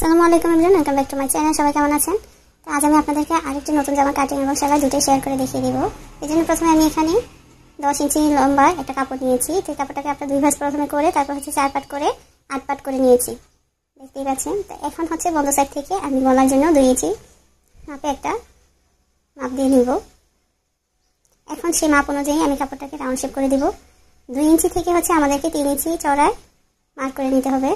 সালামু আলাইকুম everyone welcome back to my channel সবাই কেমন আছেন তো আজ আমি আপনাদেরকে আরেকটি নতুন জামা কাটিং এবং সেলাই দুটোই শেয়ার করে দেখিয়ে দেবো এই জন্য প্রথমে আমি এখানে দশ ইঞ্চি লম্বা একটা কাপড় নিয়েছি সেই কাপড়টাকে আপনার দুই ভাঁজ প্রথমে করে তারপর হচ্ছে চার পাট করে আট পাট করে নিয়েছি দেখতেই পাচ্ছেন তো এখন হচ্ছে বন্ধ সাইড থেকে আমি বলার জন্য দুই ইঞ্চি মাপে একটা মাপ দিয়ে নিব এখন সেই মাপ অনুযায়ী আমি কাপড়টাকে রাউন্ড শেপ করে দেব দুই ইঞ্চি থেকে হচ্ছে আমাদেরকে তিন ইঞ্চি চড়ায় মার্ক করে নিতে হবে